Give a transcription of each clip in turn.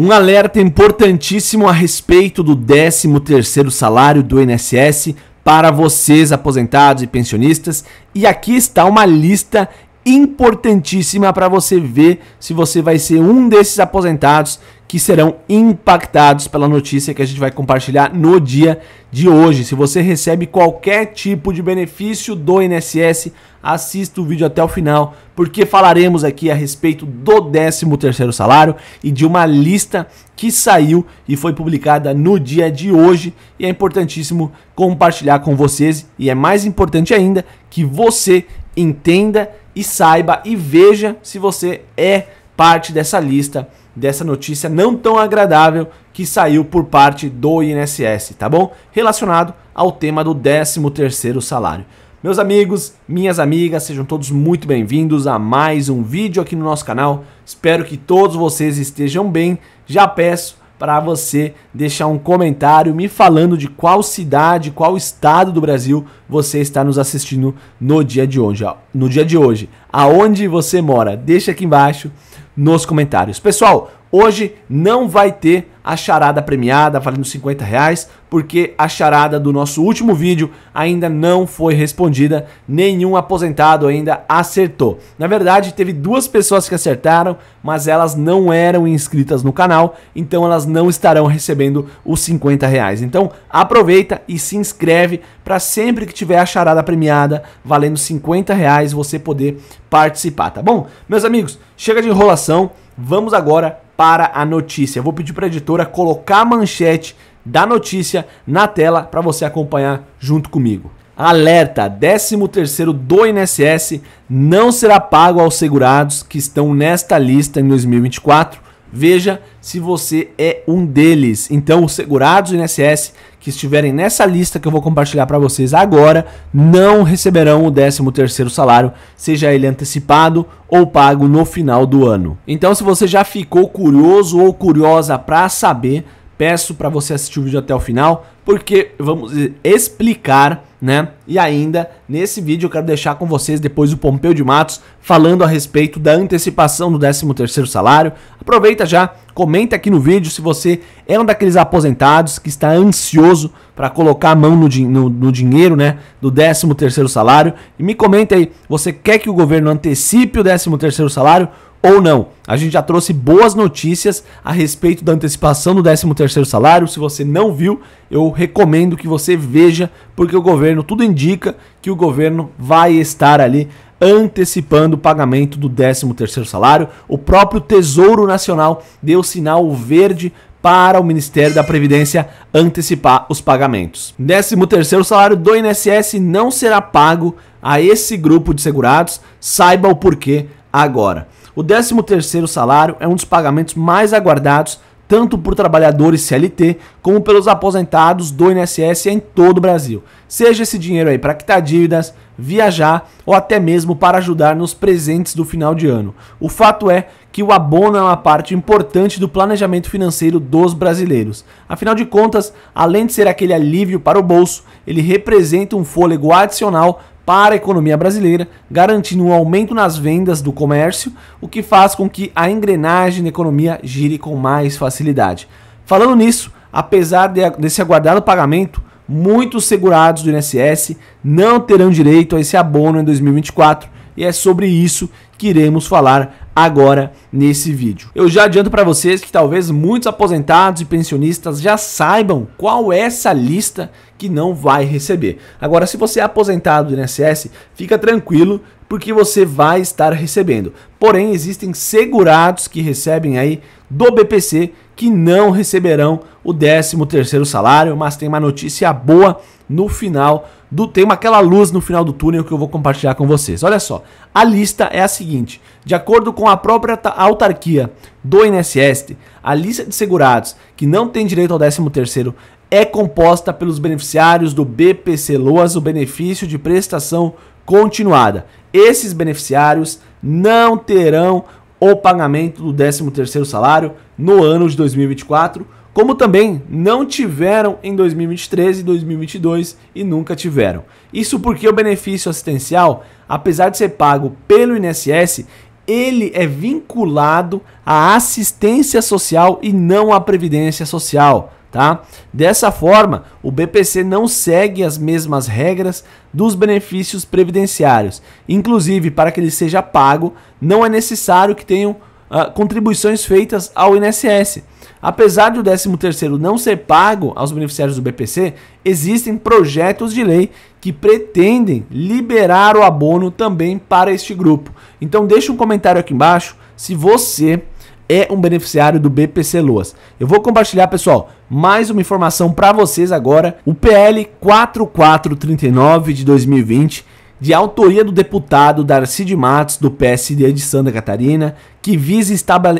Um alerta importantíssimo a respeito do 13º salário do INSS para vocês aposentados e pensionistas, e aqui está uma lista importantíssima para você ver se você vai ser um desses aposentados que serão impactados pela notícia que a gente vai compartilhar no dia de hoje. Se você recebe qualquer tipo de benefício do INSS, assista o vídeo até o final, porque falaremos aqui a respeito do 13º salário e de uma lista que saiu e foi publicada no dia de hoje, e é importantíssimo compartilhar com vocês e é mais importante ainda que você entenda e saiba e veja se você é parte dessa lista dessa notícia não tão agradável que saiu por parte do INSS, tá bom? Relacionado ao tema do 13º salário. Meus amigos, minhas amigas, sejam todos muito bem-vindos a mais um vídeo aqui no nosso canal. Espero que todos vocês estejam bem. Já peço para você deixar um comentário me falando de qual cidade, qual estado do Brasil você está nos assistindo no dia de hoje. No dia de hoje, aonde você mora? Deixa aqui embaixo nos comentários. Pessoal, hoje não vai ter a charada premiada valendo 50 reais, porque a charada do nosso último vídeo ainda não foi respondida, nenhum aposentado ainda acertou. Na verdade, teve duas pessoas que acertaram, mas elas não eram inscritas no canal, então elas não estarão recebendo os 50 reais. Então aproveita e se inscreve para sempre que tiver a charada premiada valendo 50 reais você poder participar, tá bom? Meus amigos, chega de enrolação, vamos agora para a notícia. Eu vou pedir para a editora colocar a manchete da notícia na tela para você acompanhar junto comigo. Alerta: 13º do INSS não será pago aos segurados que estão nesta lista em 2024 Veja se você é um deles. Então, os segurados do INSS que estiverem nessa lista que eu vou compartilhar para vocês agora não receberão o 13º salário, seja ele antecipado ou pago no final do ano. Então, se você já ficou curioso ou curiosa para saber, peço para você assistir o vídeo até o final, porque vamos explicar, né, e ainda, nesse vídeo eu quero deixar com vocês depois o Pompeu de Matos falando a respeito da antecipação do 13º salário. Aproveita já, comenta aqui no vídeo se você é um daqueles aposentados que está ansioso para colocar a mão no, no, no, dinheiro né, do 13º salário. E me comenta aí, você quer que o governo antecipe o 13º salário ou não. A gente já trouxe boas notícias a respeito da antecipação do 13 terceiro salário. Se você não viu, eu recomendo que você veja, porque o governo tudo indica indica que o governo vai estar ali antecipando o pagamento do 13º salário. O próprio Tesouro Nacional deu sinal verde para o Ministério da Previdência antecipar os pagamentos. 13º salário do INSS não será pago a esse grupo de segurados. Saiba o porquê agora. O 13º salário é um dos pagamentos mais aguardados tanto por trabalhadores CLT como pelos aposentados do INSS em todo o Brasil. Seja esse dinheiro aí para quitar dívidas, viajar ou até mesmo para ajudar nos presentes do final de ano. O fato é que o abono é uma parte importante do planejamento financeiro dos brasileiros. Afinal de contas, além de ser aquele alívio para o bolso, ele representa um fôlego adicional para a economia brasileira, garantindo um aumento nas vendas do comércio, o que faz com que a engrenagem da economia gire com mais facilidade. Falando nisso, apesar de, desse aguardado pagamento, muitos segurados do INSS não terão direito a esse abono em 2024 e é sobre isso que iremos falar agora nesse vídeo. Eu já adianto para vocês que talvez muitos aposentados e pensionistas já saibam qual é essa lista que não vai receber. Agora, se você é aposentado do INSS, fica tranquilo porque você vai estar recebendo. Porém, existem segurados que recebem aí do BPC que não receberão o 13º salário, mas tem uma notícia boa no final do tem aquela luz no final do túnel que eu vou compartilhar com vocês. Olha só, a lista é a seguinte: de acordo com a própria autarquia do INSS, a lista de segurados que não tem direito ao 13º é composta pelos beneficiários do BPC Loas, o benefício de prestação continuada. Esses beneficiários não terão o pagamento do 13º salário no ano de 2024, como também não tiveram em 2023 e 2022 e nunca tiveram. Isso porque o benefício assistencial, apesar de ser pago pelo INSS, ele é vinculado à assistência social e não à previdência social, tá? Dessa forma, o BPC não segue as mesmas regras dos benefícios previdenciários. Inclusive, para que ele seja pago, não é necessário que tenham uh, contribuições feitas ao INSS. Apesar do 13 terceiro não ser pago aos beneficiários do BPC, existem projetos de lei que pretendem liberar o abono também para este grupo. Então deixa um comentário aqui embaixo se você é um beneficiário do BPC Loas. Eu vou compartilhar, pessoal, mais uma informação para vocês agora. O PL 4439 de 2020 de autoria do deputado Darcy de Matos, do PSD de Santa Catarina, que visa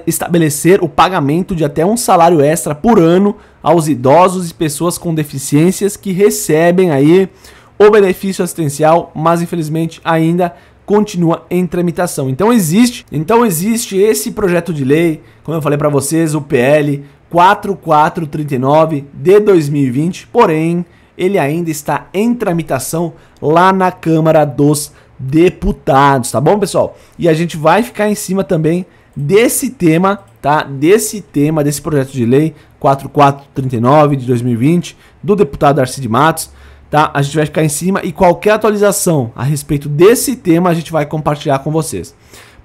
estabelecer o pagamento de até um salário extra por ano aos idosos e pessoas com deficiências que recebem aí o benefício assistencial, mas infelizmente ainda continua em tramitação. Então existe, então existe esse projeto de lei, como eu falei para vocês, o PL 4439 de 2020, porém ele ainda está em tramitação lá na Câmara dos Deputados, tá bom, pessoal? E a gente vai ficar em cima também desse tema, tá? Desse tema, desse projeto de lei 4439 de 2020 do deputado Arcide Matos, tá? A gente vai ficar em cima e qualquer atualização a respeito desse tema a gente vai compartilhar com vocês.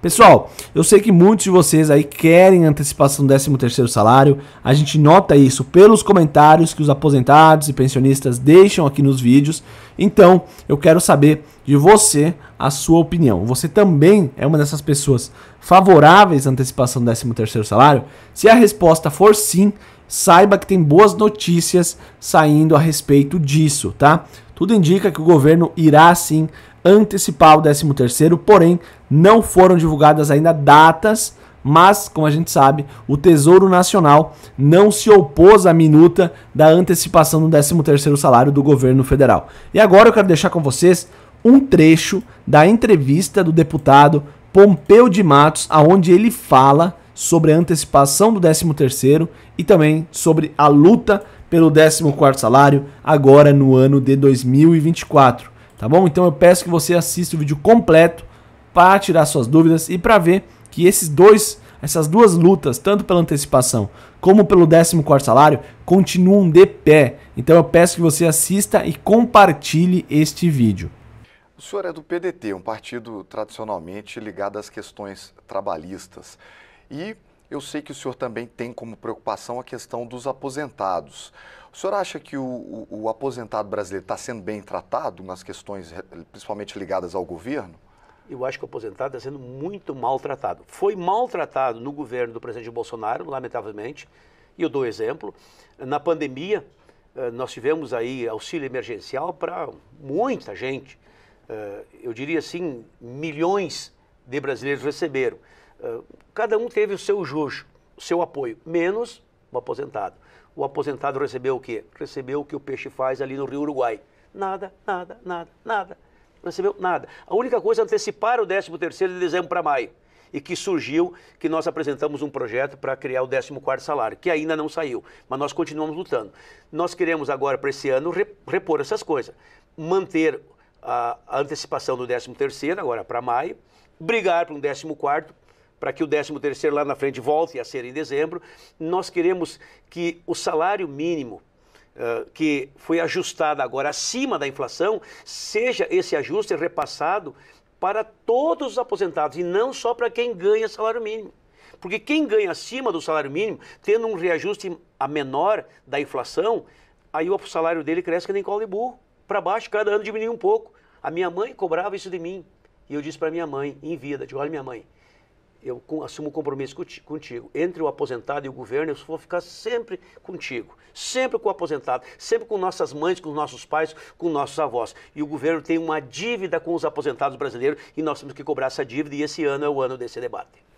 Pessoal, eu sei que muitos de vocês aí querem antecipação do 13º salário. A gente nota isso pelos comentários que os aposentados e pensionistas deixam aqui nos vídeos. Então, eu quero saber de você a sua opinião. Você também é uma dessas pessoas favoráveis à antecipação do 13º salário? Se a resposta for sim, saiba que tem boas notícias saindo a respeito disso, tá? Tudo indica que o governo irá sim antecipar o 13º, porém não foram divulgadas ainda datas, mas como a gente sabe, o Tesouro Nacional não se opôs à minuta da antecipação do 13º salário do governo federal. E agora eu quero deixar com vocês um trecho da entrevista do deputado Pompeu de Matos, aonde ele fala sobre a antecipação do 13º e também sobre a luta pelo 14 salário agora no ano de 2024, tá bom? Então eu peço que você assista o vídeo completo para tirar suas dúvidas e para ver que esses dois essas duas lutas, tanto pela antecipação como pelo 14 salário, continuam de pé. Então eu peço que você assista e compartilhe este vídeo. O senhor é do PDT, um partido tradicionalmente ligado às questões trabalhistas. E eu sei que o senhor também tem como preocupação a questão dos aposentados. O senhor acha que o, o, o aposentado brasileiro está sendo bem tratado nas questões, eh, principalmente ligadas ao governo? Eu acho que o aposentado está sendo muito maltratado. Foi maltratado no governo do presidente Bolsonaro, lamentavelmente, e eu dou exemplo. Na pandemia, eh, nós tivemos aí auxílio emergencial para muita gente. Eh, eu diria assim, milhões de brasileiros receberam. Ah, cada um teve o seu jujo, o seu apoio, menos o aposentado. O aposentado recebeu o quê? Recebeu o que o peixe faz ali no Rio Uruguai. Nada, nada, nada, nada. Não recebeu nada. A única coisa é antecipar o 13º de dezembro para maio. E que surgiu, que nós apresentamos um projeto para criar o 14 salário, que ainda não saiu, mas nós continuamos lutando. Nós queremos agora, para esse ano, repor essas coisas. Manter a antecipação do 13º agora para maio, brigar para um 14º para que o 13º lá na frente volte a ser em dezembro. Nós queremos que o salário mínimo Uh, que foi ajustada agora acima da inflação, seja esse ajuste repassado para todos os aposentados e não só para quem ganha salário mínimo. Porque quem ganha acima do salário mínimo, tendo um reajuste a menor da inflação, aí o salário dele cresce que nem cola de burro. Para baixo, cada ano diminui um pouco. A minha mãe cobrava isso de mim. E eu disse para minha mãe, em vida, de olha minha mãe, eu assumo um compromisso contigo. Entre o aposentado e o governo, eu vou ficar sempre contigo. Sempre com o aposentado, sempre com nossas mães, com nossos pais, com nossos avós. E o governo tem uma dívida com os aposentados brasileiros e nós temos que cobrar essa dívida e esse ano é o ano desse debate.